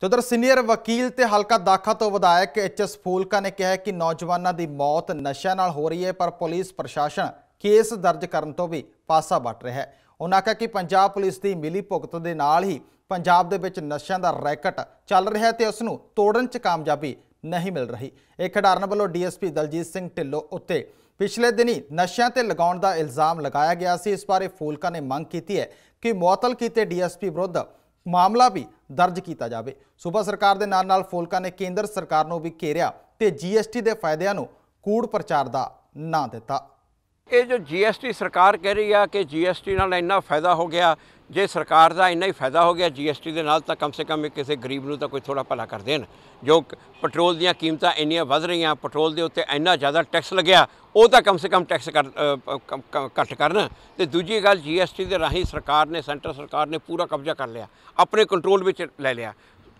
ਤੇ ਉਧਰ ਸੀਨੀਅਰ ਵਕੀਲ ਤੇ ਹਲਕਾ ਦਾਖਾ ਤੋਂ ਵਿਧਾਇਕ ਐਚ ਐਸ ਫੂਲਕਾ ਨੇ ਕਿਹਾ ਕਿ ਨੌਜਵਾਨਾਂ ਦੀ ਮੌਤ ਨਸ਼ਾ ਨਾਲ ਹੋ ਰਹੀ ਹੈ ਪਰ ਪੁਲਿਸ ਪ੍ਰਸ਼ਾਸਨ ਕੇਸ ਦਰਜ ਕਰਨ ਤੋਂ ਵੀ ਪਾਸਾ ਵੱਟ ਰਿਹਾ ਹੈ ਉਹਨਾਂ ਕਹਿੰਦੇ ਕਿ ਪੰਜਾਬ ਪੁਲਿਸ ਦੀ ਮਿਲੀ ਭੁਗਤ ਦੇ ਨਾਲ ਹੀ ਪੰਜਾਬ ਦੇ ਵਿੱਚ ਨਸ਼ਿਆਂ ਦਾ ਰੈਕਟ ਚੱਲ ਰਿਹਾ ਤੇ ਉਸ ਨੂੰ ਤੋੜਨ 'ਚ ਕਾਮਯਾਬੀ ਨਹੀਂ ਮਿਲ ਰਹੀ ਇਹ ਖਿਡਾਰਨ ਵੱਲੋਂ ਡੀਐਸਪੀ ਦਲਜੀਤ ਸਿੰਘ ਢਿੱਲੋਂ ਉੱਤੇ ਪਿਛਲੇ ਦਿਨੀ ਨਸ਼ਿਆਂ ਤੇ ਲਗਾਉਣ ਦਾ ਇਲਜ਼ਾਮ ਲਗਾਇਆ ਗਿਆ ਸੀ ਇਸ ਬਾਰੇ ਫੂਲਕਾ ਨੇ ਮੰਗ ਕੀਤੀ ਹੈ ਕਿ ਮੌਤਲ ਕੀਤੇ ਡੀਐਸਪੀ ਵਿਰੁੱਧ ਮਾਮਲਾ ਵੀ ਦਰਜ ਕੀਤਾ ਜਾਵੇ ਸੂਬਾ ਸਰਕਾਰ ਦੇ ਨਾਲ ਨਾਲ ਫੋਲਕਾ ਨੇ ਕੇਂਦਰ ਸਰਕਾਰ ਨੂੰ ਵੀ ਘੇਰਿਆ ਤੇ ਜੀਐਸਟੀ ਦੇ ਫਾਇਦਿਆਂ ਨੂੰ ਕੂੜ ਪ੍ਰਚਾਰ ਦਾ ਨਾਂ ਦਿੱਤਾ ਇਹ ਜੋ ਜੀਐਸਟੀ ਸਰਕਾਰ ਕਹਿ ਰਹੀ ਆ ਕਿ ਜੀਐਸਟੀ ਨਾਲ ਇੰਨਾ ਫਾਇਦਾ ਹੋ ਗਿਆ ਜੇ ਸਰਕਾਰ ਦਾ ਇੰਨਾ ਹੀ ਫਾਇਦਾ ਹੋ ਗਿਆ ਜੀਐਸਟੀ ਦੇ ਨਾਲ ਤਾਂ ਕਮ ਸੇ ਕਮ ਕਿਸੇ ਗਰੀਬ ਨੂੰ ਤਾਂ ਕੋਈ ਥੋੜਾ ਭਲਾ ਕਰ ਦੇਣ ਜੋ ਪੈਟਰੋਲ ਦੀਆਂ ਕੀਮਤਾਂ ਇੰਨੀਆਂ ਵੱਧ ਰਹੀਆਂ ਪੈਟਰੋਲ ਦੇ ਉੱਤੇ ਇੰਨਾ ਜ਼ਿਆਦਾ ਟੈਕਸ ਲੱਗਿਆ ਉਹ ਤਾਂ ਕਮ ਸੇ ਕਮ ਟੈਕਸ ਘੱਟ ਕਰਨ ਤੇ ਦੂਜੀ ਗੱਲ ਜੀਐਸਟੀ ਦੇ ਰਾਹੀਂ ਸਰਕਾਰ ਨੇ ਸੈਂਟਰ ਸਰਕਾਰ ਨੇ ਪੂਰਾ ਕਬਜ਼ਾ ਕਰ ਲਿਆ ਆਪਣੇ ਕੰਟਰੋਲ ਵਿੱਚ ਲੈ ਲਿਆ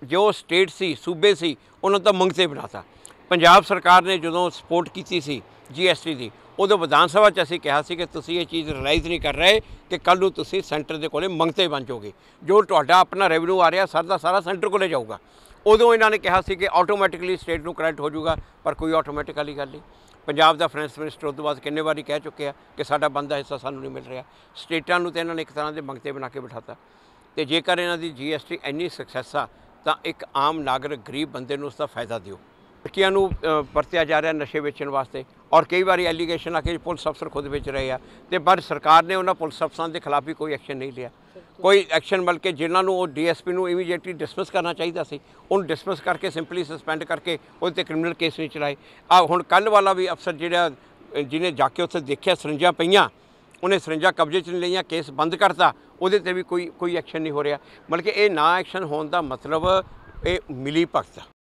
ਜੋ ਸਟੇਟ ਸੀ ਸੂਬੇ ਸੀ ਉਹਨਾਂ ਤਾਂ ਮੰਗਤੇ ਬਣਾਤਾ ਪੰਜਾਬ ਸਰਕਾਰ ਨੇ ਜਦੋਂ ਸਪੋਰਟ ਕੀਤੀ ਸੀ ਜੀਐਸਟੀ ਦੀ ਉਦੋਂ ਵਿਧਾਨ ਸਭਾ 'ਚ ਅਸੀਂ ਕਿਹਾ ਸੀ ਕਿ ਤੁਸੀਂ ਇਹ ਚੀਜ਼ ਰਿਲਾਈਜ਼ ਨਹੀਂ ਕਰ ਰਹੇ ਕਿ ਕੱਲ ਨੂੰ ਤੁਸੀਂ ਸੈਂਟਰ ਦੇ ਕੋਲੇ ਮੰਗਤੇ ਬਣ ਜਾਓਗੇ ਜੋ ਤੁਹਾਡਾ ਆਪਣਾ ਰੈਵਨਿਊ ਆ ਰਿਹਾ ਸਰ ਦਾ ਸਾਰਾ ਸੈਂਟਰ ਕੋਲੇ ਜਾਊਗਾ ਉਦੋਂ ਇਹਨਾਂ ਨੇ ਕਿਹਾ ਸੀ ਕਿ ਆਟੋਮੈਟਿਕਲੀ ਸਟੇਟ ਨੂੰ ਕ੍ਰੈਡਿਟ ਹੋ ਜਾਊਗਾ ਪਰ ਕੋਈ ਆਟੋਮੈਟਿਕਲੀ ਗੱਲ ਨਹੀਂ ਪੰਜਾਬ ਦਾ ਫਾਈਨੈਂਸ ਮਿਨਿਸਟਰ ਉਦੋਂ ਤੋਂ ਬਾਅਦ ਕਿੰਨੇ ਵਾਰੀ ਕਹਿ ਚੁੱਕਿਆ ਕਿ ਸਾਡਾ ਬੰਦਾ ਹਿੱਸਾ ਸਾਨੂੰ ਨਹੀਂ ਮਿਲ ਰਿਹਾ ਸਟੇਟਾਂ ਨੂੰ ਤੇ ਇਹਨਾਂ ਨੇ ਇੱਕ ਤਰ੍ਹਾਂ ਦੇ ਮੰਗਤੇ ਬਣਾ ਕੇ ਬਿਠਾਤਾ ਤੇ ਜੇਕਰ ਇਹਨਾਂ ਦੀ ਜੀਐਸਟੀ ਇੰਨੀ ਸਕਸੈਸ ਆ ਤਾਂ ਇੱਕ ਆਮ ਨਾਗਰਿਕ ਗਰੀਬ ਬੰਦੇ ਨੂੰ ਉਸ ਦਾ ਫਾਇਦਾ ਦਿਓ ਲੜਕੀਆਂ ਨੂੰ ਵਰਤਿਆ ਜਾ ਰਿਹਾ ਨਸ਼ੇ ਵੇਚਣ ਵਾਸਤੇ ਔਰ ਕਈ ਵਾਰੀ ਐਲੀਗੇਸ਼ਨ ਆ ਕੇ ਪੁਲਿਸ ਅਫਸਰ ਖੁਦ ਵੇਚ ਰਹੇ ਆ ਤੇ ਪਰ ਸਰਕਾਰ ਨੇ ਉਹਨਾਂ ਪੁਲਿਸ ਅਫਸਰਾਂ ਦੇ ਖਿਲਾਫ ਵੀ ਕੋਈ ਐਕਸ਼ਨ ਨਹੀਂ ਲਿਆ ਕੋਈ ਐਕਸ਼ਨ ਬਲਕਿ ਜਿਨ੍ਹਾਂ ਨੂੰ ਉਹ ਡੀਐਸਪੀ ਨੂੰ ਇਮੀਡੀਏਟਲੀ ਡਿਸਮਿਸ ਕਰਨਾ ਚਾਹੀਦਾ ਸੀ ਉਹਨੂੰ ਡਿਸਮਿਸ ਕਰਕੇ ਸਿੰਪਲੀ ਸਸਪੈਂਡ ਕਰਕੇ ਉਹਦੇ ਤੇ ਕ੍ਰਿਮੀਨਲ ਕੇਸ ਨਹੀਂ ਚਲਾਏ ਆ ਹੁਣ ਕੱਲ ਵਾਲਾ ਵੀ ਅਫਸਰ ਜਿਹੜਾ ਜਿਹਨੇ ਜਾ ਕੇ ਉੱਥੇ ਦੇਖਿਆ ਸਰੰਜਾ ਪਈਆਂ ਉਹਨੇ ਸਰੰਜਾ ਕਬਜ਼ੇ 'ਚ ਲਈਆਂ ਕੇਸ ਬੰਦ ਕਰਤਾ ਉਹਦੇ ਤੇ ਵੀ ਕੋਈ ਕੋਈ ਐਕਸ਼ਨ ਨਹੀਂ ਹੋ ਰਿਹਾ ਬਲਕਿ ਇਹ ਨਾ ਐਕਸ਼ਨ ਹੋਣ ਦਾ ਮਤਲਬ ਇਹ ਮਿਲੀ ਭਗਤ